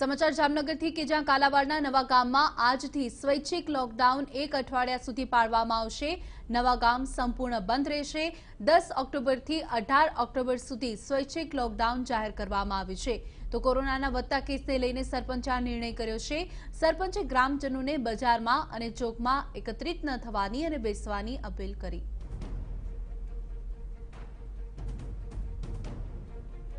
સમachar જામનગર થી કે જ્યાં કાલાવાડના નવા ગામમાં આજથી સ્વૈચ્છિક લોકડાઉન 18 અઠવાડિયા સુધી પાડવામાં આવશે નવા ગામ સંપૂર્ણ બંધ રહેશે 10 ઓક્ટોબર થી 18 ઓક્ટોબર સુધી સ્વૈચ્છિક લોકડાઉન જાહેર કરવામાં આવ્યું છે તો કોરોનાના વધતા કેસને લઈને સરપંચા નિર્ણય કર્યો છે સરપંચે ગ્રામજનોને બજારમાં અને ચોકમાં એકત્રિત ન થવાની અને વેસવાની અપીલ કરી